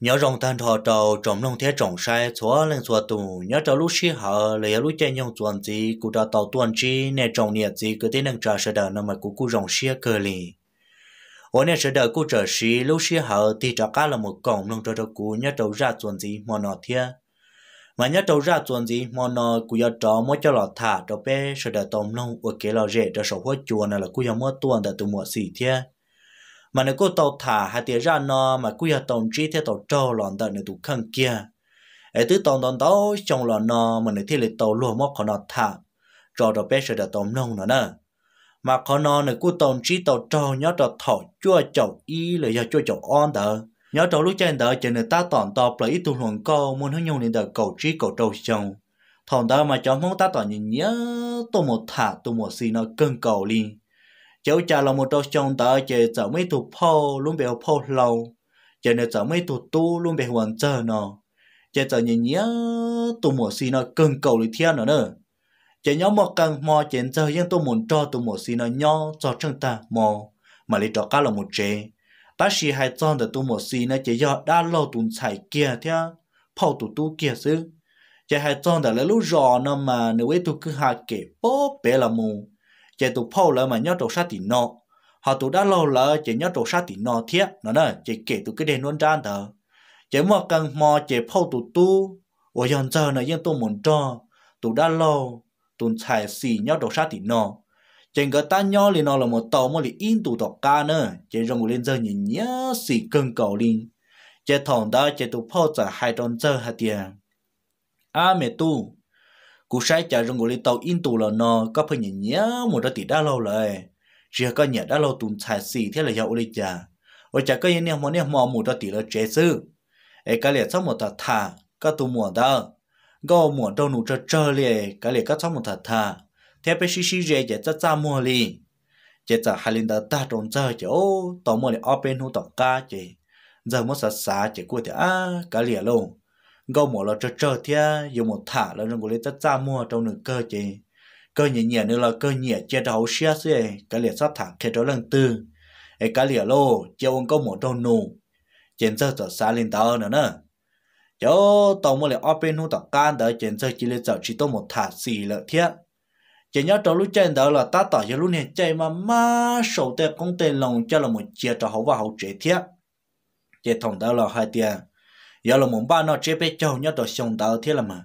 nhớ rong tan thọ trầu trồng nông thế trồng sai xóa lên xóa tù nhớ trầu lúc xí hở lấy lúc chơi nhông chuẩn gì cụ đã tàu tuần chi nè trồng nhiệt gì cứ thế năng trà sơ đờ nó mà cụ cụ rong xía cơ lì Ở nè sơ đờ cụ trở xí lúc xí hở thì trả cá là một cổng nông trầu trầu cụ nhớ trầu ra chuẩn gì mà nó thế mà nhớ trầu ra chuẩn gì mà nó cụ giờ trò mới cho lọt thả trầu bé sơ đờ tôm nông ở kế lò rễ trầu sầu hoa chuồn là cụ giờ mua tuần đã từ mùa xỉ thế mà nếu cô tàu thả hay tiếng ra nó mà quy hạt tàu trí theo tàu trâu lòn tận nữa tụ khăn kia ấy tứ tàu đón đó trong lòn nó mà nếu thiên lịch tàu lùa móc khó nó thả cho đó bé sẽ được tàu nông nó nè mà khó nó này cứ tàu trí tàu trâu nhớ cho thọ chua chậu y là do chua chậu on tờ nhớ trâu lúc trên tờ chỉ người ta tòn tọp là ít tu luận câu muốn hướng nhung nên tờ cầu trí cầu trâu chồng thằng đó mà cháu mong ta tỏ nhớ tôi một thả tôi một xì nó cơn cầu liền cháu cha là một đôi chồng ta chỉ cháu mấy tụ phô luôn bèo phô lâu chỉ nên cháu mấy tụ tu luôn bèo hoàn chờ nó chỉ cháu nhìn nhớ tụ mùa xì nó cần cầu lý thiên nữa, nữa chỉ nhớ một càng mò chỉ giờ yên tụ muốn cho tụ mùa xì nó nhó cho chân ta mò mà lý cho cá là một chế ta chỉ hay cho được tụ mùa xì nó chỉ do đã lâu tụ chạy kia thế phô tụ tu kia chứ chỉ hay cho được lấy lúc rõ nó mà nếu ấy tụ cứ hạ kể bó bé là mù chế tụ phô lỡ mà nhớ trổ sát thì nọ họ tụ đã lâu lỡ chế nhớ trổ sát thì nọ thiết nó đó chế kể tụ cái đèn luôn trang thờ chỉ mua cần mò chế phô tụ tu ở dần giờ này yên tôi muốn cho tụ đã lâu tụ chạy xì nhớ trổ sát thì nọ chế người ta nhớ liền nọ là một tàu mà liền in tụ tọt ca nữa chế rồng lên giờ nhìn nhớ xì cơn cầu liền chế thòng đó chế tụ phô giờ hai tròn giờ hạt tiền à mẹ tu cú sai chả rừng gọi tàu in tù là nó có phải nhìn nhớ một đợt tỷ đã lâu rồi chỉ có nhớ đã lâu tụm xài xì thế là hiệu lý chả ở chả có những món những món một đợt tỷ là chế sư ấy cái liệt sau một thật thà các tụ mùa đó gò mùa đâu nụ cho chơi liệt cái liệt có sau một thật thà thế bây xí xí rẻ chả ra mùa li chả chả hai linh đã ta trốn chơi chỗ tàu mùa liệt ở bên hụ tàu cá chả giờ mới sạch sạch chả của thì à cái liệt luôn gâu mỏ là trơ trơ thế dùng một thả là rừng của lấy tất ra mua trong nửa cơ chị cơ nhẹ nhẹ nữa là cơ nhẹ chia đầu xia xia cái liệt sắp thả khe đó lần tư ấy cái liệt lô chia uống gâu mỏ trong nụ trên sơ giờ xa lên tàu nữa nè chỗ tàu mua lại open bên hút tàu can đó trên sơ chỉ lấy giờ chỉ tôi một thả xì là thế chỉ nhớ trong lúc trên đó là ta tỏ cho lúc này chơi mà má sầu tê công tên lòng cho là một chia cho hậu và hậu chế thiết chế thông đó là hai tiền giờ là muốn bao nó chế bé châu nhớ tôi sống tao thế là mà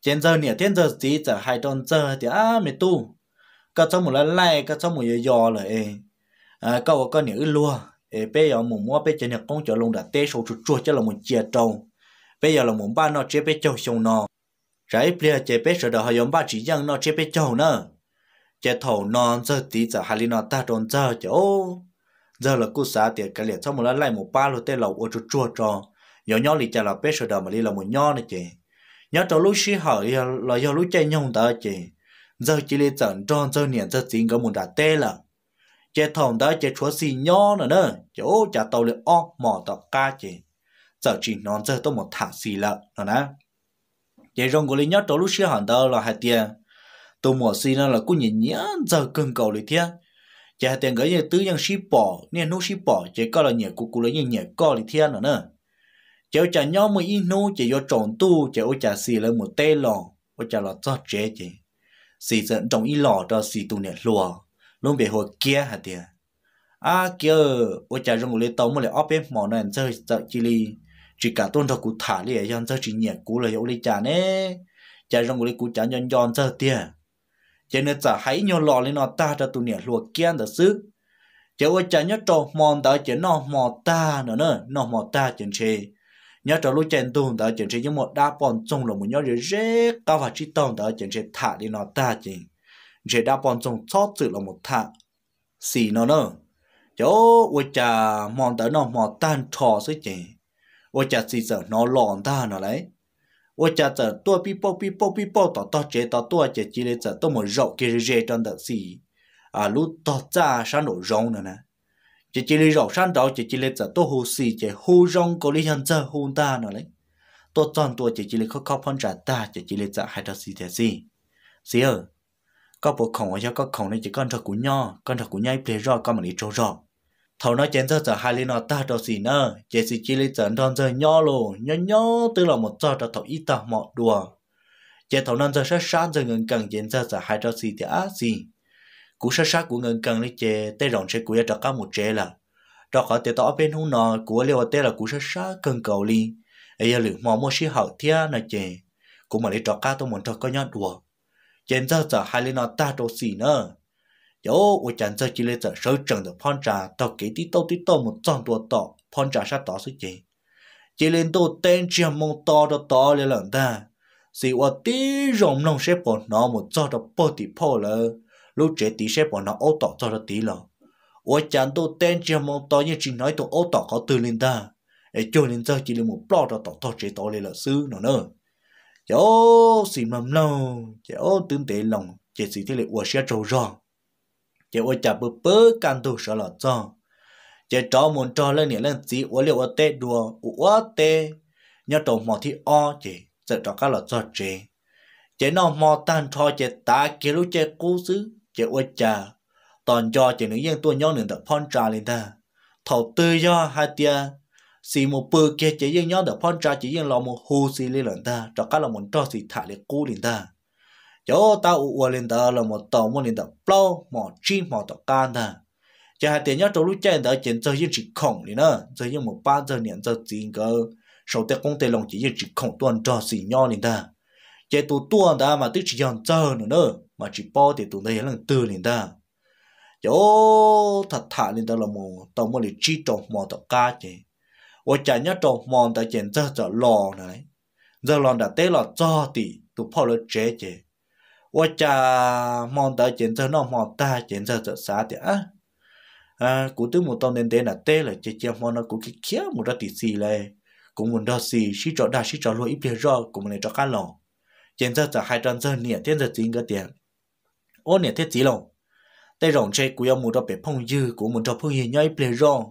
trên giờ nè trên giờ gì giờ hai tuần giờ thì à mày tu có cháu một lần lại có cháu một giờ giờ là ê à cậu có nhiều lúa ê bây giờ muốn mua bây giờ nhà con chợ lông đã tê sầu chuột chuột cho là một chia trâu bây giờ là muốn bao nó chế bé châu sống nó trái bia chế bé sợ đó họ giống ba chỉ dân nó chế bé châu nữa chế thầu non giờ tí giờ hai nó ta tuần giờ chỗ giờ là cú xã tiệt cái liệt xong một lần lại một ba lô tê lầu ô chuột chuột cho nhỏ nhỏ lì chả là bé sờ đầm mà lì là một nhỏ này chị nhớ trâu lúc xí hở là do lúc chơi nhông đó chị giờ chỉ lì chẩn tròn giờ niệm giờ tiền có một đà tê là chị thòng đó chị chúa xì nhỏ nữa nữa chỗ chả tàu lì o mỏ tàu ca chị giờ chỉ nón giờ tôi một thả xì lợ nó nè chị rong của lì nhớ trâu lúc xí hở đó là hai tiền tôi mỏ xì nó là cũng nhìn nhá giờ cần cầu lì thiệt chả tiền cái gì tứ nhân ship bỏ nên nô ship bỏ chỉ có là nhẹ cụ cụ là nhẹ nhẹ co thì thiên nữa nữa chỉ cho nhau một ít nô chỉ cho trộn tu chỉ ô chả xì lên một tê lò ô chả là cho chế chỉ xì dẫn trong ít lò cho xì tu nè lùa luôn về hồi kia hả tiền à kia ô chả rong lấy tàu mà lại ốp bên mỏ này chơi sợ chỉ li chỉ cả tuần thật cụ thả li ấy chơi chỉ nhẹ cú là ô li chả nè chả rong lấy cụ chả nhon nhon chơi tiền chỉ nên chả hãy nhon lò lên nó ta cho tu nè lùa kia được sức chỉ ô chả nhớ trộn mòn đó chỉ nó mò ta nữa nữa nó mò ta chỉ chơi nhớ trở lúc trên tuần đó chẳng chỉ những một đa bọn chung là một nhớ rồi rất cao và chỉ tuần đó chẳng chỉ thả đi nó ta chỉ chỉ đa bọn chung cho sự là một thả xì nó nữa chỗ ôi cha mòn tới nó mòn tan trò suy chỉ ôi cha xì sợ nó lòn ta nó lấy ôi cha sợ tua pi po pi po pi po tỏ tỏ chế tỏ tua chế chỉ lấy sợ tôi một rậu kia rê trong đợt xì à lúc tỏ cha sáng nổ rộng nữa nè chỉ chỉ lấy rau san đó chỉ chỉ lấy giờ tôi hồ xì chỉ hồ rong có lấy hàng giờ hồ ta nữa đấy tôi toàn tôi chỉ chỉ lấy khóc khóc phân trả ta chỉ chỉ lấy giờ hai trăm xì thế gì xí ở có bộ khổng ở cho có khổng này chỉ con thật của nho con thật của nhai plei rau con mà lấy trâu rau thầu nó chén giờ giờ hai lấy nó ta đó xì nữa chỉ chỉ chỉ lấy giờ đòn giờ nho luôn nho nho tức là một trò đó thầu ít tao mọt đùa chỉ thầu nó giờ sẽ sáng giờ ngừng cần chén giờ giờ hai trăm xì thế á gì cú sát sát của ngân cần lấy chè tê rồng sẽ của ya trọc cá một chè là trọc họ tê tỏ bên hông nọ của liều tê là cú sát sát cần cầu li ấy giờ lử mò mua xí hậu thia nà chè cũng mà lấy trọc các tôi muốn trọc có nhát đùa chèn giờ giờ hai lên nó ta đồ xì nữa yo wo chèn giờ chỉ lấy giờ sơ trần được phong trà tao kỹ tí tô tí tô một tròn đùa tọ phong trà sát tỏ sự chè chỉ lên tô tên chia mông to đó to lên lần ta lỡ lúc trẻ tí sẽ bỏ nó ô tỏ cho nó tí lo ô chán tôi tên chỉ mong tôi như chỉ nói tôi ô tỏ có từ linh ta để cho linh giờ chỉ là một lo cho tỏ tỏ trẻ tỏ lên là sư nó nữa chế ô xì mầm lâu chế ô tương tế lòng chế xì thế là ô sẽ trâu rõ chế ô chả bơ bơ can tu sợ là cho chế trò muốn trò lên nhảy lên gì ô liệu ô tê đùa ô tê nhớ trồng mỏ thì o chế sợ trò cá là cho chế chế nó mò tan cho chế ta kia lúc chế cố xứ chỉ ua chờ tòn cho chỉ những dân tôi nhớ nên được phong trà lên ta thầu tư do hai tia xì một bự kia chỉ dân nhớ được phong trà chỉ dân lòng một hồ xì lên lần ta cho các lòng một trò xì thả lên cú lên ta chỗ ta ua lên ta là một tàu một lên ta plau mỏ chim mỏ tàu can ta chỉ hai tia nhớ trong lúc chạy ta chỉ chơi dân chỉ khổng lên đó chơi dân một ba giờ niệm cho tiền cơ sau tiệc công tê lòng chỉ dân chỉ khổng tuần cho xì nhau lên ta chế tụ tuôn ta mà tức chỉ dọn chờ nữa nữa mà chỉ bỏ thì tụ đây là từ liền ta chỗ thật thà liền ta là mù tao muốn để chi trộn mò tao cá chứ ô chả nhớ trộn mò ta chèn giờ giờ lò này giờ lò đã té lò cho thì tụ bỏ lỡ chế chứ ô chả mò ta chèn giờ nó mò ta chèn giờ giờ xá thì á à cụ tứ một tao nên thế là té là chế chế mò nó cũng kia kia một ra thì xì lên cũng muốn đó xì xí cho đa xí cho luôn ít bia rơ cũng muốn để cho cá lò 现在在还真正年天在整个点，我年天几龙，tại rộng xe của ông một đó bé phong dư của một đó phong dư nhảy ple rong,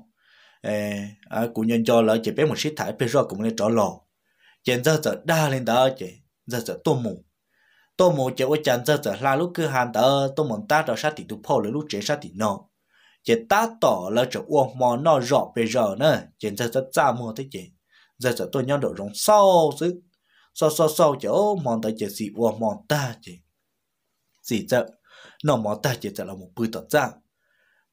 ê, à, nhân cho là chỉ bé một sĩ thải ple rong cũng nên trở lò, hiện giờ giờ đa lên đó chị, giờ giờ tô mù, tô mù chị ôi chàng giờ giờ la lúc cứ hàng đó tô mòn ta đó sát thì tụ phô là lúc chế sát thì nọ, chị ta tỏ là chỗ uông mò nó rõ bây giờ nữa, hiện giờ giờ cha mua thế chị, giờ giờ tôi nhau đồ rong sau chứ so so so chỗ mòn ta chỉ gì qua mòn ta chỉ gì chợ nó mòn ta chỉ là một bữa tọt ra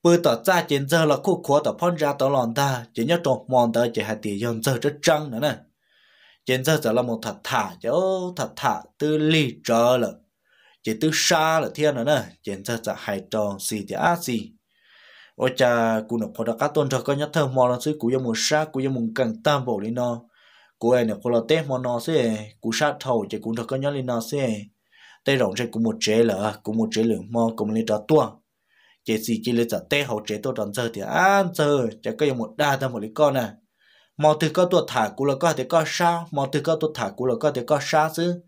bữa tọt ra chỉ giờ là khu khu tọt phong ra tọt lòn ta chỉ nhớ trong mòn ta chỉ hai tỷ dân giờ rất trăng nữa nè chỉ giờ giờ là một thật thả chỗ thật thả từ lì trở là chỉ từ xa là thiên nữa nè chỉ giờ giờ hai tròn gì thì á gì ôi cha cú nó phải đặt cá tuần rồi có nhớ thơm mòn là suy cú yêu một xa cú yêu một càng tam bộ đi nó cú ấy nè cô là tết mà nó sẽ cú sát thầu chứ cũng thật có nhớ lên nó sẽ tết rộng sẽ cú một chế là à, cú một chế lượng mà cũng lên trả tua chế gì chỉ lên trả tết hậu chế tôi đón giờ thì ăn giờ chứ có một đa ta một lý con nè mà từ có tôi thả cú là có thể có sao mà từ có tôi thả cú là có thể có sao chứ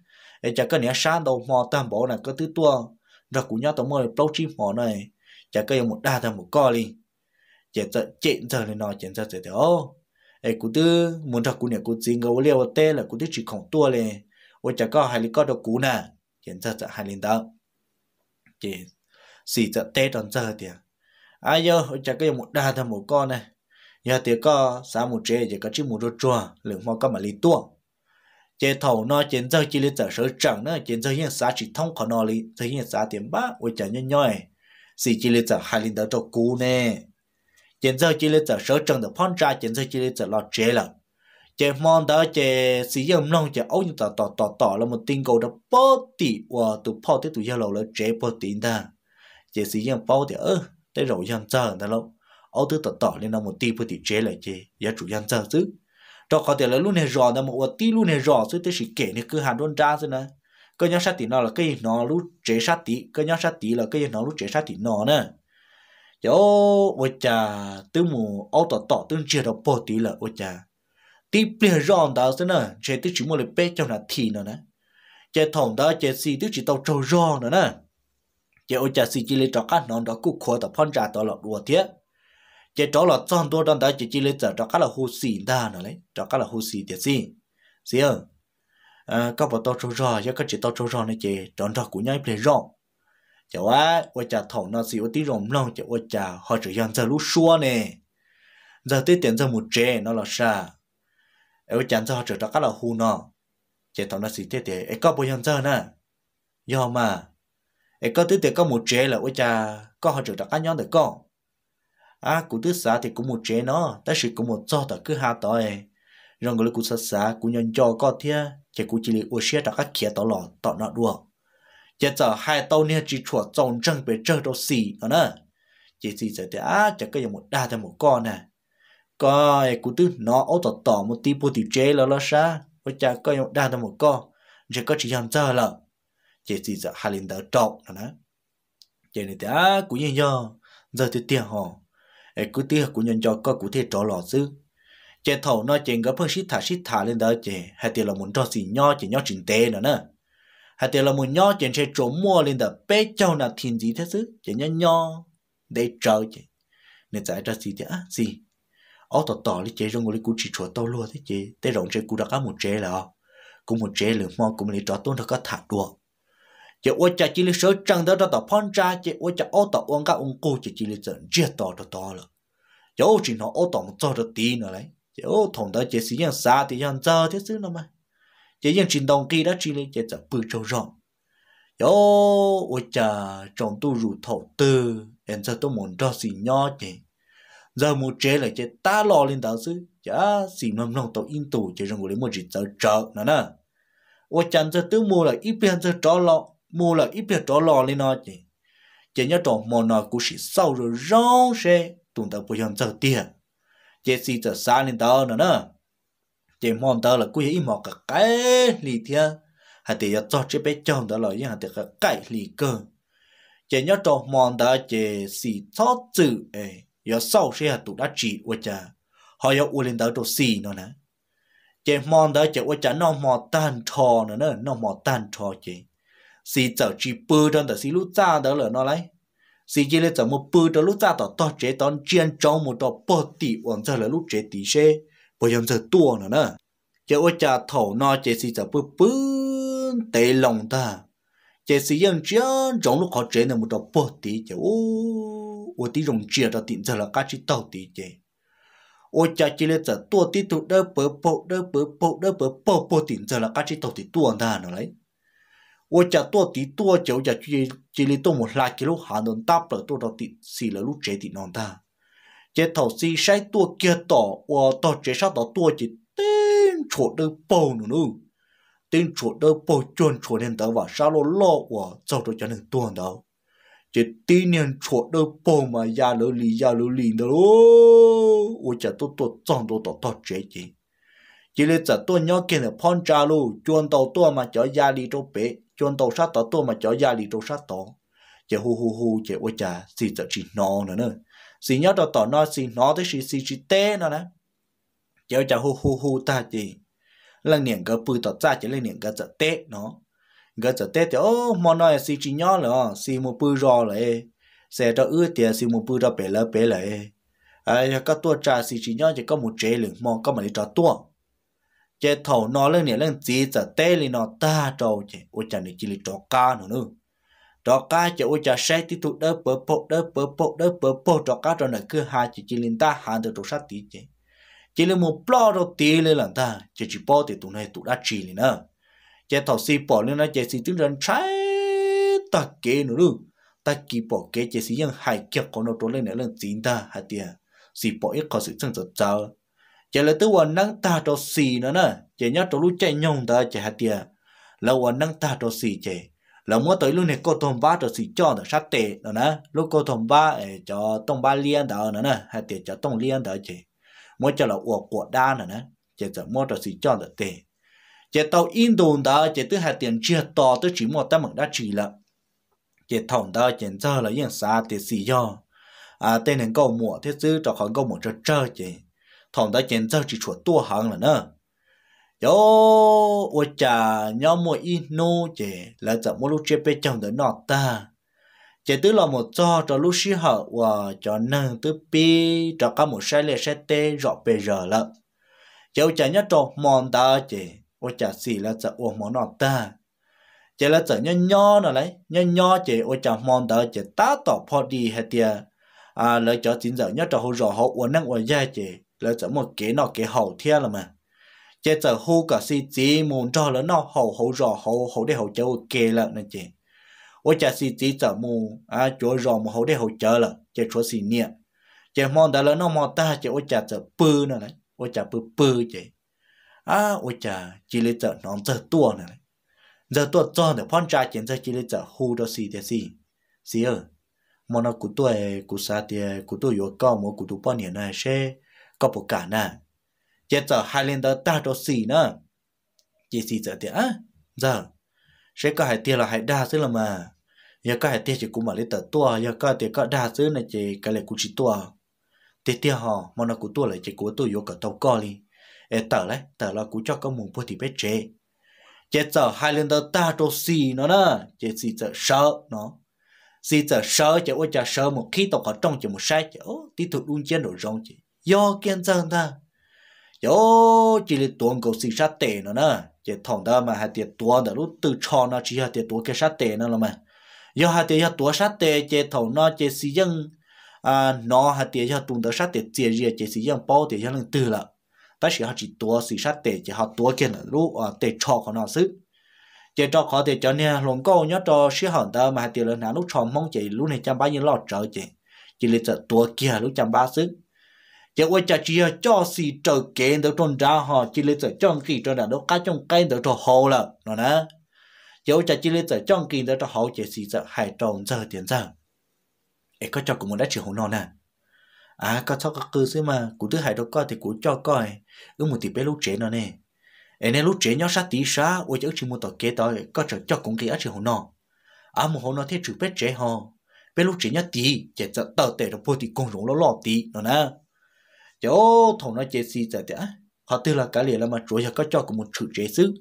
ấy chả có nhớ sao đâu mà tam bảo là có thứ tua rồi cú nhớ tôi mời bao chim mỏ này chả có một đa ta một con đi chế giờ chế giờ lên nó chế giờ thì ô ấy cụ tư muốn cho cụ nhà cụ chỉ ngầu liều tê là cụ tư chỉ khổng tua lên ôi chả có hai lý có đâu cụ nè hiện giờ chả hai lý đó chỉ xì chả tê đòn giờ thì ai à, yo ôi chả có một đa thằng một con này nhà thì có xã một chế chỉ có chỉ một đôi chua lượng mà có mà lý tua chế thầu nó chiến giờ chỉ lý trợ sở chẳng nữa chiến giờ hiện xã chỉ thông khó nó lý giờ hiện xã tiền ba ôi chả nhoi nhoi xì chỉ lý trợ hai lý đó cho cụ nè hiện giờ chỉ là giờ sở trường được phong trào hiện giờ chỉ là giờ lo chế là chế mong đó chế sử dụng nông chế ấu như tỏ tỏ tỏ tỏ là một tin cầu đó bỏ tỷ và tụ bỏ tới tụ giao lộ là chế bỏ tỷ ta chế sử dụng bỏ thì ơ tới rồi dân giờ ta lâu ấu tứ tỏ tỏ lên là một tỷ bỏ tỷ chế lại chế giá chủ dân giờ chứ đó có thể là luôn này rõ là một tỷ luôn này rõ chứ tới sự kể này cứ hàng đôn ra rồi nè cái nhóm sát tỷ nó là cái nó lúc chế sát tỷ cái nhóm sát tỷ là cái nó lúc chế sát tỷ nó nè yo wo cha tu mù, ô tọ tọ tu chia đồ bỏ tí là wo cha tí bia rong đó thế nè chế tí chỉ muốn lấy bé trong là thì nữa nè chế thòng đó chế si tí chỉ tàu trâu rong nữa nè chế ô cha si chỉ lấy trọ cá nón đó cú khó tập phong trà tàu lọt đùa thiệt chế trọ lọt tròn đua đan đó chế chỉ lấy trọ trọ cá là hồ xì đa nữa đấy trọ cá là hồ xì thiệt gì gì ơ các bạn tàu trâu rong các chị tàu trâu rong này chế tròn trọ của nhau bia rong chả quá ôi chả thầu nó gì ôi tí rồng lòng chả ôi chả họ chỉ dọn giờ lúc xua nè giờ tới tiền giờ một trẻ nó là sa ôi chán giờ họ chỉ cho các là hù nó chả thầu nó gì thế thế ấy có bao nhiêu giờ nè do mà ấy có tới tiền có một trẻ là ôi chả có họ chỉ cho các nhóm được con à cụ tứ xã thì cũng một trẻ nó ta sự cũng một do ta cứ hạ tới rồi người cụ xã xã cụ nhân cho có thế chỉ cụ chỉ là ôi xe cho các kia tao lò tao nọ đùa giờ giờ hai tàu này chỉ chuột trồng chân về chân đâu xì ở nè chỉ gì giờ thì á chắc cái một đa cho một con nè coi cụ tư nó ô tỏ tỏ một tí bù tí chế là lo sa với cha coi một đa cho một con chỉ có chỉ làm giờ là chỉ gì giờ hai lần đầu trọng nè chỉ này thì á cụ nhân nhau, giờ thì tiền họ ấy cụ tiền cụ nhân cho coi cụ tiền trò lò dư chỉ thầu nó chỉ có phương sĩ thả sĩ thả lên đó chỉ hai tiền là muốn cho gì nho chỉ nho chỉnh tế nữa nè hay tiền là một nho chuyện sẽ trộm mua lên đợt bé châu là thiền gì thế chứ chỉ nhá nho để chờ chứ nên giải ra gì chứ à gì ó tỏ tỏ lấy chế rồi ngồi lấy cú chỉ chúa tao luôn thế chế tê rộng chế cú đã có một chế là cũng một chế lửa mò cũng lấy trò tôn được có thả đùa chế ô cha chỉ lấy số trăng đó đó tỏ phong ra chế ô cha ô tỏ uống cả uống cô chế chỉ lấy trận chia tỏ đó tỏ là chế ô chỉ nó ô tỏ một cho đó tí nữa đấy chế ô thằng đó chỉ sử dụng xa thì dùng giờ thế chứ nó mà chỉ riêng chỉ đồng kỳ đó chỉ lấy chỉ cho bự trâu rộng yo ôi cha trong tu rủ thầu từ, em giờ tôi muốn cho xin nho chị giờ mua chế là chị ta lo lên tao chứ chả xì nông nông tàu in tù chỉ rằng người một chỉ giờ chợ nữa nè ôi cha giờ tôi mua là ít tiền giờ cho lo mua là ít tiền cho lo lên nó chứ. chỉ nhớ trong mòn nó cũng chỉ sau rồi rong xe tụi tao bây giờ giờ tiền chỉ xì giờ xa lên tao nữa nè chỉ mong đó là quý ý một cái cái lì thế hà thì giờ cho chế bé chồng đó là những hà thì cái cái lì cơ chỉ nhớ cho mong đó chỉ xì cho chữ ấy giờ sau sẽ hà tụ đã chỉ qua cha họ giờ u lên đó đồ xì nó nè chỉ mong đó chỉ qua cha nó mò tan trò nữa nữa nó mò tan trò chỉ xì chở chỉ bơ đơn đó xì lú cha đó là nó lấy xì chỉ lấy chở một bơ đó lú cha đó to chế tón chiên trong một đó bơ tỉ hoàn giờ lại lú chế tỉ xe ปยมจะตัวน่ะนะจะว่าจะเถ่านอเจสีจะปื้ปื้นเตะลงตาเจสียังเจ้าจงลูกขอเจนมุดปอตีเจ้าโอ้วัาที่รงเจียจะติดจะละกาชิเต่าตีเจโอ้จะเจีเลจะตัวที่ถูกเด้อเปิด๊ปเด้อเปิด๊ปเด้อเปิดบปโปติดจะละกาชิเต่าตี่ตัวน่ะนอะไรเป多地多久家去这里动ิสี路ละลูกเจติดนอนตา chế thầu si sai tua kia tỏ và tỏ chế sao tỏ tua chỉ tên chỗ đâu bầu nữa nữa tên chỗ đơn bầu chuẩn chỗ nên tớ và sao lô lô và sau đó cho nên tua đâu chỉ tin nên chỗ đơn bầu mà ya lô lì ya lô lì đó ô chả tôi tôi chọn tôi tỏ tỏ chế chỉ chỉ là chả tôi nhớ kia là phong trào lô chuẩn tàu tua mà chở ya lì trong bé, chuẩn tàu sát tỏ tua mà chở ya lì trong sát tỏ chỉ hu hu hu chỉ ô chả gì chả chỉ nó nữa nữa xí nhớ đó tỏ nó xí nó tới xí xí xí tê nó nè cháu cháu hù hù hù ta chị lần niệm cái bự tỏ ra chỉ lần niệm cái chợ tê nó cái chợ tê thì ô mò nói xí chỉ nhớ là xí một bự rò lại xe đó ư tiền xí một bự đó bể lỡ bể lại à có tua trà xí chỉ nhớ chỉ có một chế lượng mò có mà đi trò tua chế thầu nó lên niệm lên chỉ chợ tê thì nó ta trâu chị ô chẳng để chỉ đi trò ca nữa nữa đó cá cho u cho xe tiếp tục đỡ bờ bộ đỡ bờ bộ đỡ bờ bộ đó cá rồi này cứ hai chỉ chỉ linh ta hàng từ đồ sát tí chứ chỉ là một plot đó tí lên lần ta chỉ chỉ bỏ thì tụi này tụi đã chỉ lên à chỉ thầu xì bỏ lên là chỉ xì tiếng rằng trái ta kế nữa luôn ta kỳ bỏ kế chỉ xì những hai kia còn nó trốn lên nữa là chính ta hai tiền xì bỏ ít có sự chân thật sao chỉ là tôi vẫn năng ta đó xì nữa nè chỉ nhớ trốn lúc chạy nhông ta chỉ hai tiền là vẫn năng ta đó xì chỉ là mua tới luôn này cô thôn ba cho sĩ cho nó sát tệ đó nè lúc cô thôn ba ờ, cho tông ba liên đó nữa nè hay tiền cho tông liên đó chị mua cho là uổng của đa nữa nè chỉ cho mua cho sĩ cho là tệ chỉ tàu in đồ đó chỉ tới hai tiền chưa to tới chỉ một tấm mực đã chỉ là chỉ thòng đó chỉ cho là yên xa tiền sĩ cho à tên này câu mua thế chứ cho khỏi câu mua cho chơi chị thòng đó chỉ cho chỉ chuột tua hàng là nè 有。ủa ô trà nhau mua ít nô chế là giờ mua lúc chế bê chồng tới nọ ta chế tứ là một cho cho lúc xí họ và cho nâng tứ pi cho các một sai lệ sai tê rõ bề giờ lợ chế ô trà nhất cho mòn ta chế ô trà xì là giờ ô món nọ ta chế là giờ nho nho nọ lấy nho nho chế ô trà mòn ta chế tá tỏ phò đi hết tiệt à lỡ cho chính giờ nhất cho hồ rõ họ ô năng ô gia chế là giờ một kế nọ kế hậu thiên là mà chế giờ hô cả si chỉ muốn cho lớn nó hầu hầu rò hầu hầu để hầu cháu kê là nè chị ô cha si chỉ giờ mù à chỗ rò mà hầu để hầu chờ là chế chúa si niệm chế mòn đã lớn nó mòn ta chế ô cha giờ pư nè này ô cha pư pư chị à ô cha chỉ lấy giờ nó giờ tua nè này giờ tua cho để phan trà chiến giờ chỉ lấy giờ hô đó si thế si si ơi mòn nó cú tuổi cú sa tiền cú tuổi yếu cao mà cú tuổi bao nhiêu này sẽ có bộ cả nè hai lần Highlander ta cho xì nữa chỉ xì giờ tiền á giờ sẽ có hai tiền là hai đa chứ là mà giờ có hai tiền chỉ cũng mà lấy tờ to, giờ có tiền có đa chứ này chỉ cái này cũng chỉ to, tiền tiền họ mà nó cũng to lại chỉ của tôi vô cả tàu co đi ê tờ lấy tờ là cũng cho có mùng bôi thì biết chế hai lần Highlander ta cho xì nó đó chế xì giờ sợ nó xì giờ sợ chỉ ôi chả sợ một khi tàu có trong chỉ một sai chỉ tí thuật luôn chiến đồ rong chỉ do kiên dân ta yo chỉ là tuồng cầu xì sát tệ nó nè chỉ thằng đó mà hạt tiền tuồng đó lúc từ cho nó chỉ hạt tiền tuồng cái sát tệ nó mà yo hạt tiền hạt tuồng sát tệ chỉ thằng nó chỉ sử dụng, à nó hạt tiền hạt tuồng đó sát tệ chỉ riêng chỉ sử dụng bao tiền hạt lần từ là ta chỉ hạt chỉ tuồng xì sát tệ chỉ hạt tuồng cái là lúc à tệ cho của nó xứ chỉ cho khó thì cho nên luôn câu nhớ cho sử hòn đó mà hạt tiền lần nào lúc cho mong chỉ lúc này trăm bá như lo trợ chỉ chỉ là tuồng kia lúc trăm bá xứ giờ quay trở chỉ cho xì trở kế đâu trong ra họ chỉ lấy trở trong kỳ trở là đâu cá trong cây đâu cho hồ là nó nè giờ quay chỉ lấy trở trong kỳ đâu cho hồ chỉ xì trở hải tròn giờ tiền giờ ấy có cho cũng muốn đã chịu hồ nó nè à có cho các cư sĩ mà cụ thứ hải đâu có thì cụ cho coi ứng một tỷ bé lúc trẻ nó nè ấy nên lúc trẻ nhau sát tí sát quay trở chỉ một tờ kế tới có trở cho cũng kỳ ở chịu hồ nó à một hồ nó thế chịu bé trẻ họ bé lúc trẻ nhau tí chỉ sợ tờ tệ rồi bôi thì con rủng lo lo tí nó nè chỗ thằng nó chế xí giờ đấy họ tư là cái liền là mà chỗ giờ có cho của một chữ chết xứ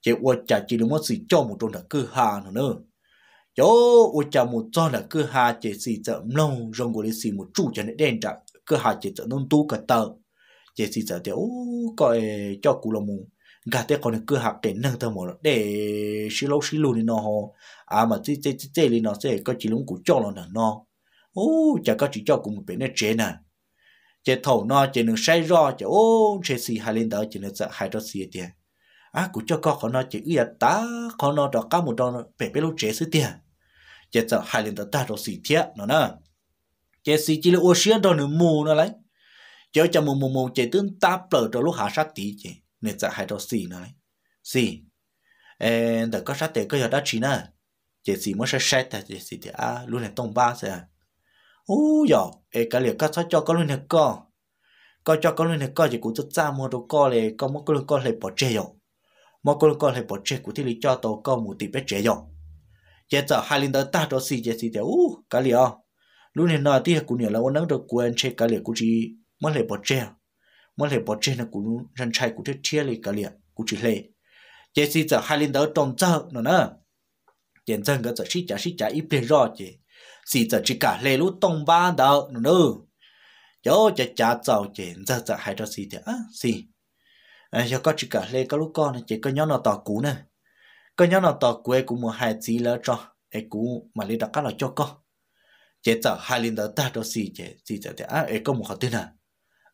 chế ô chả chỉ là một sự cho một trong là cơ hà nữa nữa chỗ ô chả một cho là cơ hà chế xí giờ lâu rong của xí một chủ cho nên đen trắng cơ hà chế giờ nông tu cả tờ chế xí giờ đấy ô coi cho cụ là một gà tế còn cứ học cái nâng thơm một để xí lâu xí lùi nó họ, à mà chế chế chế lên nó sẽ có chỉ lúng cụ cho nó nó ô chả có chỉ cho cùng một bên nó chết nè chỉ thầu nó chỉ nâng say rõ chỉ ô chỉ xì hai lên đó chỉ nâng sợ hai đó xì tiền à cũng cho con nó chỉ uya ta con nó đó cá một đó bé bé lúc chế xì tiền chỉ sợ hai lên đó ta đó xì thiệt nó nè chỉ xì chỉ là ô xí đó nửa mù nó lấy chỉ cho mù mù mù chỉ tướng ta bờ đó lúc hạ sát tí chỉ nên sợ hai đó xì nó lấy xì em đã có sát tiền có giờ đã chỉ nè chỉ xì mới sẽ sai ta chỉ xì thì à luôn là tông ba sẽ à hú giờ e cái liệt cắt cho có luôn này co có cho có luôn này co chỉ cũng rất xa mua đồ co này có một con con này bỏ chế rồi một con con này bỏ chế cũng thì lý cho tàu co một tỷ bé chế rồi giờ giờ hai linh đó ta đó xì giờ xì thì u cái liệt luôn này nói thì cũng nhiều là nó được quên chế cái liệt cũng chỉ mất này bỏ chế mất này bỏ chế là cũng dân trai cũng thích chia này cái liệt cũng chỉ lệ giờ xì giờ hai linh đó trồng rau nữa nè tiền dân cái giờ xí chả xí chả ít bề rõ chứ xì giờ chỉ cả lê lú tông ba đạo nữa yo chỉ cha cháu chỉ ra ra hai đó xì thì á à, xì yo à, có chỉ cả lê có lú con chỉ có nhóm nào tò cú nè có nhóm nào tò quê cũng mua hai xí lỡ cho ấy cú mà lê đặt cá là cho con chỉ giờ hai linh đó ta đó xì chỉ xì giờ thì á ấy có một họ tin à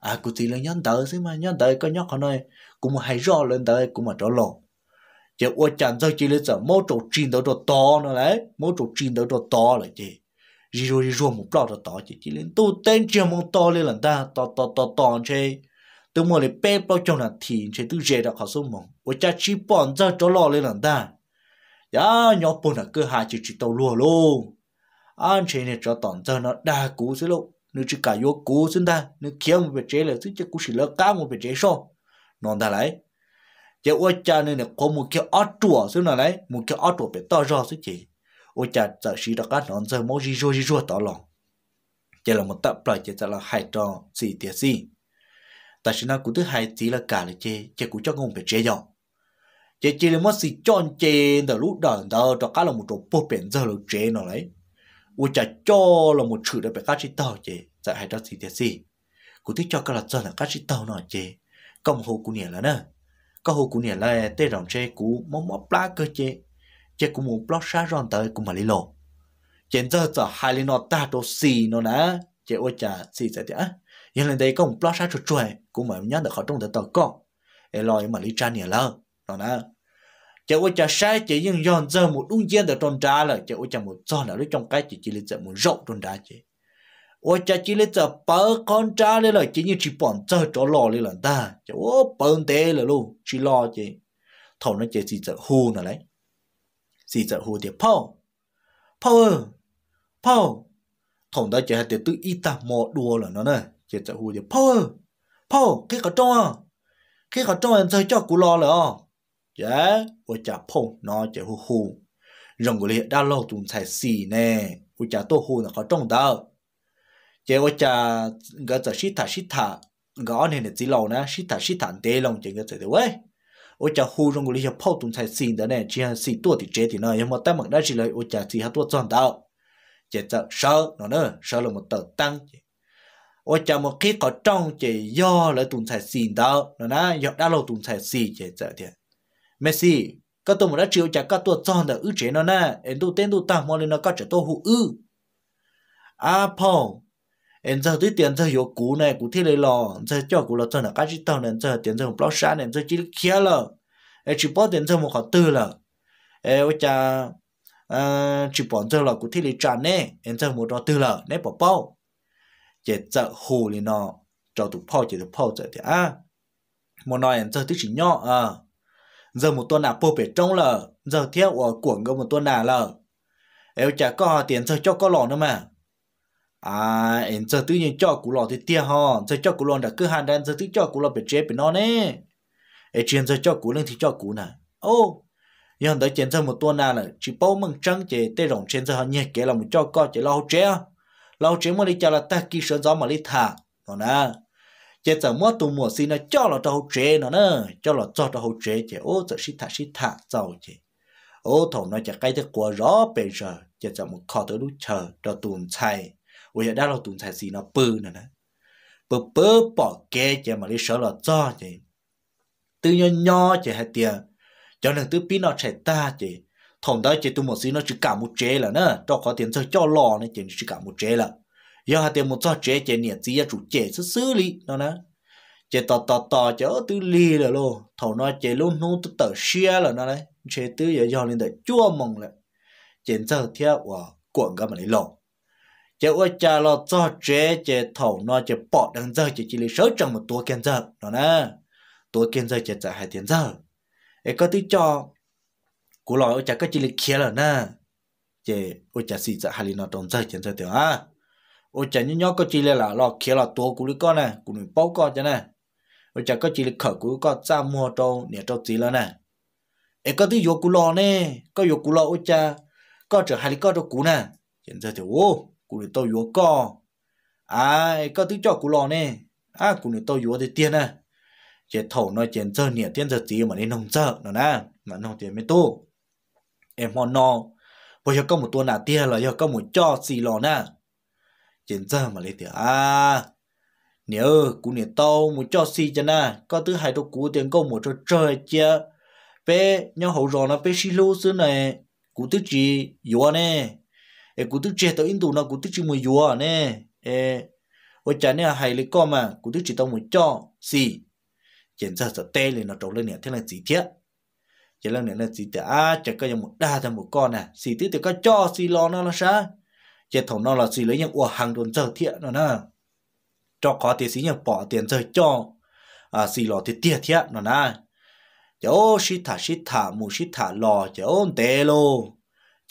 à cú chỉ lỡ nhóm tới xí mà nhóm tới có nhóm họ nói cũng mua hai rò lên tới cũng mà trở lộn chỉ ôi chẳng sao chỉ lấy giờ mỗi chỗ trình độ cho to nữa đấy mỗi chỗ trình độ cho to là gì rì rồi rùa một bao đó tỏ chỉ chỉ lên tu tên chưa mong to lên lần ta to to to to chơi tôi mua để bé bao trong là thì chơi tôi dễ đó khó số mong ở cha chỉ bọn ra chỗ lo lên lần ta ya nhỏ bọn là cơ hạ chỉ chỉ tàu lùa luôn anh chơi này cho tỏn ra nó đa cú xí lộ nếu chỉ cả vô cú xin ta nếu kiếm một việc chế là thứ chắc cú chỉ lỡ cá một việc chế so nó ta lấy giờ ở cha nên là có một cái ót chùa xí nào lấy một cái ót chùa bị to rõ xí chỉ ô chả giờ sĩ đó các nón giờ mỗi gì rồi gì rồi tỏ lòng chỉ là một tập lại chỉ là hai trò gì tiệt gì ta xin nó cũng thứ hai chỉ là cả là chê chê cũng cho ngôn về chế dòng chê chê là mất gì chọn chê từ lúc đó đó đó cá là một chỗ bộ biển giờ là chế nó lấy ô chả cho là một sự đó phải cá chỉ tàu chê tại hai trò gì tiệt gì cũng thích cho các là giờ là cá chỉ tàu nó chê công hồ cũng nhẹ là nữa có hồ cũng nhẹ là tê rồng chê cũng mong mong plá cơ chê chỉ cũng muốn blog xa rong tới cũng mà lý lộ chế giờ giờ hai lý nó ta đồ xì nó nè chỉ ôi chả xì sẽ thế nhưng lần đấy có một blog xa chuột chuột cũng mà nhớ được họ trong tới tờ con để lo mà lý cha nhiều lâu, nó nè chỉ ôi chả sai chỉ nhưng dọn giờ một ung diện được trong trà là chỉ ôi chả một do nào đấy trong cái chỉ chỉ lý giờ một rộng trong trà chỉ, ôi cha chỉ lấy giờ bờ con cha lấy là chỉ như chỉ bọn tờ cho lo lấy là ta chỉ ôi bờ thế là luôn chỉ lo chỉ thầu nó chỉ chỉ giờ hù nữa đấy chỉ giờ hồ điệp phao phao ơi phao thằng đó chỉ là để tự ít ta mò đùa là nó này chỉ giờ hồ điệp phao ơi phao cái cái trong à cái cái trong anh thấy cho cú lo rồi dạ ôi chả phao nó chỉ hồ hồ rồng của liệt đã lâu chúng sai xì nè ôi chả tô hồ là có trong đó chỉ ôi chả gỡ giờ xí thả xí thả gõ này là chỉ lâu nè xí thả xí thả tê lòng chỉ cái giờ đấy 我家后中国里些跑动才新的呢，这还是多的这点呢，要么单门那起来，我家最好多赚到，接着少那呢，少了么到当去，我家么给个涨去，要了动才新的，那那要那了动才新接着的，没事，个多么那只有家个多赚的，而且呢呢，印度印度大毛里那个只多户二，阿胖。em giờ tới tiền giờ hiểu cú này cú thế này lò giờ cho cú là cho là cái chỉ tao nên giờ tiền giờ blog sáng này giờ chỉ kia lờ em chỉ bỏ tiền giờ một khoản tư lờ em cha ờ, chỉ bỏ giờ là cú thế này trả nè em giờ một đó tư lờ nè bỏ bao chỉ giờ hồ này nó cho tụ bao chỉ tụ bao giờ thì à một nói em giờ tới chỉ nhỏ à giờ một tuần nào bô bể trong là giờ theo của cuộn có một tuần nào lờ em chả có tiền giờ cho có lỏng nữa mà à em giờ tự nhiên cho cụ lò thì tiếc ho giờ cho cụ lò đã cứ hàng đàn giờ tự cho cụ lò bị chế bị nó nè em chuyện giờ cho cụ lên thì cho cụ nè ô nhưng tới chuyện giờ một tuần nào là chỉ bao mừng trắng chỉ tê rộng trên giờ nhẹ kể là một cho co chỉ lau chế lau chế mà đi cho là ta kí sơn gió mà đi thả còn nè chế giờ mua tụ mua xin nó cho là đâu chế nó nè cho là cho đâu chế chế ô giờ xí thả xí thả giàu chỉ, ô thầu nó chả cái thế quá rõ bây giờ chế giờ một kho tới lúc chờ cho tuần chạy 我也 đã lo tụng sai gì nó bự nè nè bự bự bỏ kê chứ mà đi sợ là cho chứ từ nhỏ nhỏ chứ hay tiền cho nên từ pin nó chạy ta chứ thằng đó chứ tụi một xí nó chỉ cả một chế là nè cho có tiền cho cho lò nè chứ chỉ cả một chế là giờ hai tiền một cho chế chứ nhiệt gì chủ chế xử xử lý nó nè chế tò tò tò chế từ lì là lô thằng nó chế luôn nô từ tờ xia là nó đấy chế từ giờ giờ lên tới chua mong lại chế giờ theo wow cuộn cả mà chế ua cha lo cho chế chế thầu nó chế bỏ đằng giờ chế chỉ lấy sớ trong một tua kiên giờ đó nè tua kiên giờ chế trả hai tiền giờ ấy có tí cho cú lòi ua cha có chỉ lấy kia rồi nè chế ua cha xì trả hai nó đồng giờ tiền giờ tiểu à ua cha nhớ nhớ có chỉ lấy là lo kia là tua cú lấy con nè cú lấy bao con cho nè ua cha có chỉ lấy khở cú con ra mua trâu nè trâu gì là nè ấy có tí vô cú lò nè có vô cú lò ua cha có trở hai lấy có trâu cú nè tiền giờ tiểu ô cụ này tôi yếu co ai có thứ cho cụ lò nè à cụ này tôi yếu thì tiền nè, chế thầu nói chuyện chơi nè tiền giờ tí mà nên nông chợ nữa nè mà nông tiền mới tu em họ no bây giờ có một tuần là tiền là giờ có một cho xì lò nè chuyện chơi mà lấy tiền à nếu cụ này tao một cho xì cho nè có thứ hai đâu cụ tiền có một cho chơi chưa bé nhau hậu rồi nó bé xì lô xứ này cụ thứ gì yếu nè e cú tức chè tao in tù nó cú tức chỉ mùi dùa nè e chả nè hay lấy con mà cú tức chỉ tao mùi cho xì chèn ra sợ tê lên nó trộn lên nè thế là gì thế chèn nè là gì thế à chả có một đa thằng một con nè xì tí thì có cho xì lo nó là sao chèn thầu nó là xì lấy những ua hàng đồn giờ thiện nó nè cho có tiền xí nhỉ bỏ tiền giờ cho à xì lo thì tiệt thiện nó nè chỗ xí thả xí thả mù xí thả lò chỗ tê lô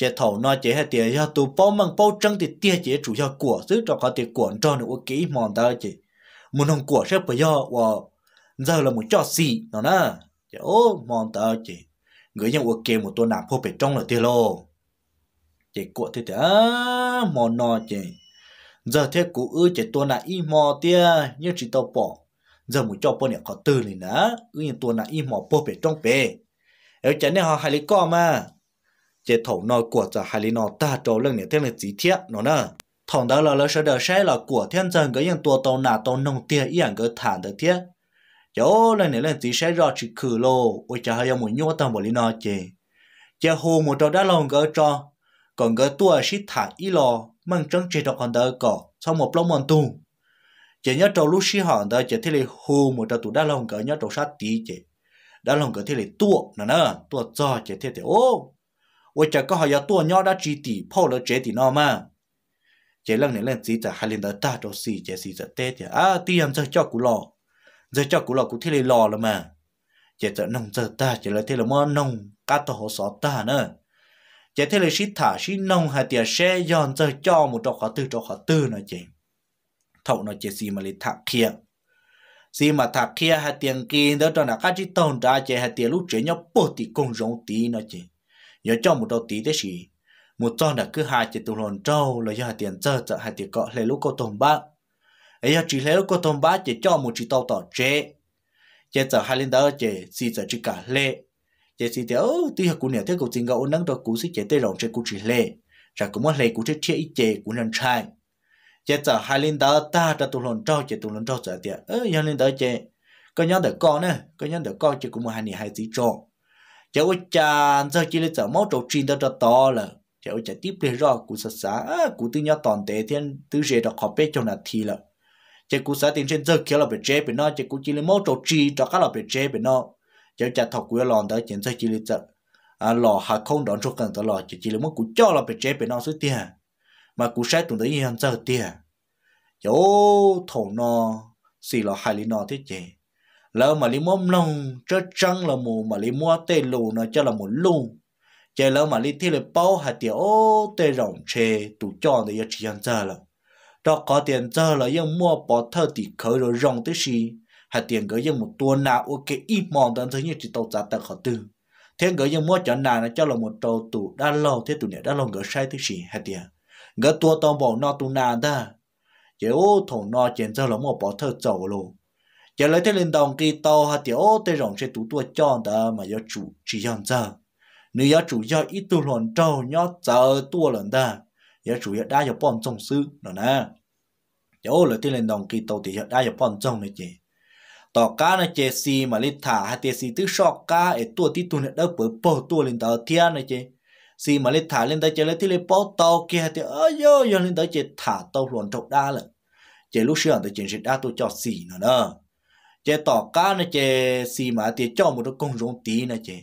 chế thầu nó chế hay tiền cho tụ bao măng bao trăng thì tiền chế chủ cho của giữ cho có tiền của cho nó kỹ mòn ta chỉ muốn không của sẽ bây giờ wow giờ là một cho xì nó nè chế ô mòn ta chỉ người nhân ok một tuần nạp hô phải trong là tiền lô chế của thì thế mòn nó chế giờ thế cũ ư chế tuần nạp y mò tia nhưng chỉ tao bỏ giờ một cho bao nhiêu có từ này nè ư như tuần nạp y mò bao bể trong về, ở trên này họ hay lấy co mà chế thổ nó của cho hai lý nó ta trâu lưng này thế là chỉ thiết nó nè thằng đó là lỡ sợ đỡ sai là của thiên dân cái những tua tàu nà tàu nông tiền yên cái thản được thiết chỗ lần này lần chỉ sai rõ chỉ khử lô ôi cha hay một nhua tàu bồi lý nó chế chế hồ một trâu đã lòng cái cho còn cái tua sĩ thả ý lò mang trắng chế đó còn đỡ cỏ sau một lông mòn tu chế nhớ trâu lúc sĩ hòn đó chế thế là hồ một trâu tụ đã lòng cái nhớ trâu sát tí chế đã lòng cái thế là tua nè nè tua cho chế thế thì ô ว่าจะก็หายตัวยอดจีตีพ่อแล้เจตีนอมาเจริญเนี่ยเล่นสีจะฮัลินเดอร์ตาโตสีเจสีจะเตะอ่ะตียมจะเจ้ากุรอจะเจ้ากุรอกูที่เลยรอละมาเจจะนงเจอตาเจเลยเทเลมอนงกาตโตสอตาเนอเจเทเลชิตาชินงหัเตียเชยอนจะเจ้าหมุดอกัอตื้อจอกัอตื้อนะเจงเท่านั้นเจสีมาลิทักเคียงสีมาทักเคียหัเตียงกินเดอร์ตอนนั้นก็จิตตงจ้าเจหัเตียลูกเจนยอปุ่ติกงจงตีนะเจง giờ cho một đầu tí thế gì một trong đã cứ hai chỉ tụ lòn trâu là do hai tiền chơi chợ hai tiền cọ lấy lúc cô tôm bát ấy giờ chỉ lấy lúc cô tôm bát chỉ cho một chỉ tàu tỏ chế chế chợ hai linh đó chế xì chợ chỉ cả lệ chế xì thì ô tuy là cú nè thế cũng tình gạo nắng đó cú xí chế tê rộng chế cú chỉ lệ chả cũng mất lệ cú chế ít chế cú nhân trai chế chợ hai linh đó ta đã tụ lòn trâu chế tụ lòn trâu chợ tiền ấy hai linh đó chế có nhóm được con nè có nhóm được con chỉ cú một hai nè hai tí trộn chỗ cha giờ chỉ là cháu máu trâu chín đó to là chỗ cha tiếp lên rõ cụ sát sát cụ tư nhau toàn thế thiên tư rể đó khó bé cho là thi là chỗ cụ sát tiền trên giờ kia là bị chế bị nó chỗ cụ chỉ là máu trâu chín cho các là bị chế bị nó chỗ cha thọc quỷ lòn đó chỉ giờ chỉ là cháu à lò hà không đón cho cần tới lò chỉ chỉ là muốn cụ cho là bị chế bị nó suốt tiền mà cụ sát tụi tới như hàng giờ tiền chỗ thổ nó xì lò hai lý nó thế chế lỡ mà li mua lông cho trăng là mù mà li mua tê lù nó cho là mù lù chơi lỡ mà li thi là bao hạt tiền ô tê rộng chê tụ cho nó yêu chỉ ăn giờ là đó có tiền giờ là yêu mua bỏ thơ thì khởi rồi rộng tới gì hạt tiền gửi yêu một tuần nào ok ít mòn tận thứ như chỉ tàu giá tờ khó tư thế gửi yêu mua chọn nào nó cho là một trâu tụ đã lâu thế tụ này đã lâu gửi sai thứ gì hạt tiền gửi tua tao bỏ nó tụ nào đó, chế ô thổ nó chén giờ là mua bỏ thơ chậu luôn giờ lấy tới lên đồng kỳ tàu hạt tiểu tới rộng sẽ tụ tua chọn đó mà giờ chủ chỉ dọn giờ nếu giờ chủ giờ ít tu lòn trâu nhó giờ tua lần đó giờ chủ giờ đã giờ bọn trong sư rồi nè giờ lấy tới lên đồng kỳ tàu thì giờ đã giờ bọn trong này chị tàu cá này chị xì mà lên thả hạt tiền xì tứ sọ cá ở tua tí tu này đỡ bữa bỏ tua lên tàu thiên này chị xì mà lên thả lên tới chơi lấy tới bỏ tàu kia thì ơi yo yo lên tới chị thả tàu lòn trâu đa là chị lúc xưa tới chị sẽ đa tu cho xì nữa đó chế tỏ cá nó chế xì mà thì cho một cái công rong tí nó chế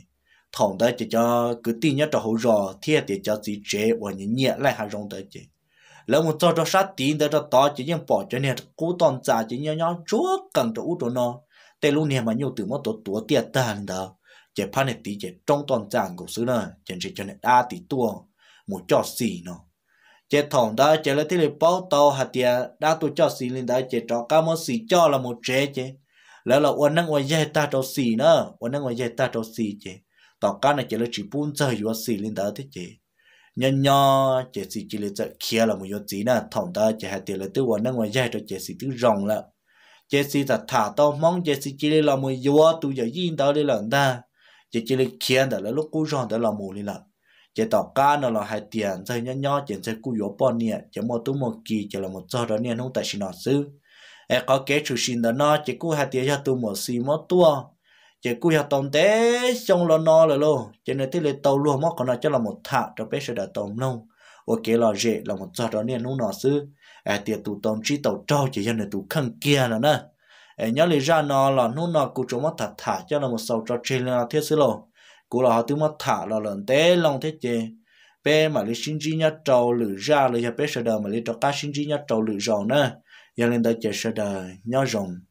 thòng đó chế cho cứ tí nhớ cho hậu rò thiệt thì cho gì chế và những nhẹ lại hàng rong đó chế lỡ một cho cho sát tí đó cho to chỉ những bỏ cho nên cố toàn giả chỉ nhớ nhớ chúa cần cho út cho nó tê luôn nè mà nhiều từ một tổ tổ tiệt tàn đó chế phan này tí chế trong toàn giả của xứ nó chế chỉ cho nên đa tí tua một cho xì nó chế thòng đó chế là thế này bao tàu hạt tiệt đa tu cho xì lên đó chế cho cá món xì cho là một chế chế แล้วเราวันนั่งวันเย่ตาโตสีเนอะวันนั่งวันเย่ตาโตสีเจต่อการนะเจเราจีปุ่นเจออยู่ว่าสีลินตาที่เจยนยอเจสีจีเลยจะเคียละมุยจีนะถ่อมตาเจหาเตเลยตัววันนั่งวันเย่ตัวเจสีตื้อรองละเจสีตัดถาต้อมองเจสีจีเลยละมุยยัวตัวอย่ายินตาเลยหลังตาเจจีเลยเคียนแต่แล้วลูกกูรองแต่ละมุเลยละ chỉ tao cá nó là hai tiền chơi nhỏ nhỏ chỉ chơi cú yếu bao nhiêu chỉ một túi một kỳ chỉ là một giờ đó niên không tại chỉ nó xứ e có kế chủ sinh đó nó chỉ cú hạt tiền cho tụi một xì một tua chỉ cú hạt tông té trong lo nó là luôn chỉ nên tới lấy tàu luôn mất còn nó cho là một thạ cho bé sẽ đã tông nông và kế là dễ là một giờ đó nên nó nó xứ e tiền tụi tông chỉ tàu trâu chỉ cho nên tụi khăn kia là nè e nhớ lấy ra nó là nó nó cú chúng mất thả thả cho là một sầu cho trên là thiết xứ luôn cú là họ tụi mất thả là lần té lòng thế chế bé mà lấy sinh chi nhá trâu lử ra lấy cho bé sẽ đờ mà lấy cho cá sinh chi nhá trâu lử rồng nè 园林的解释的鸟笼。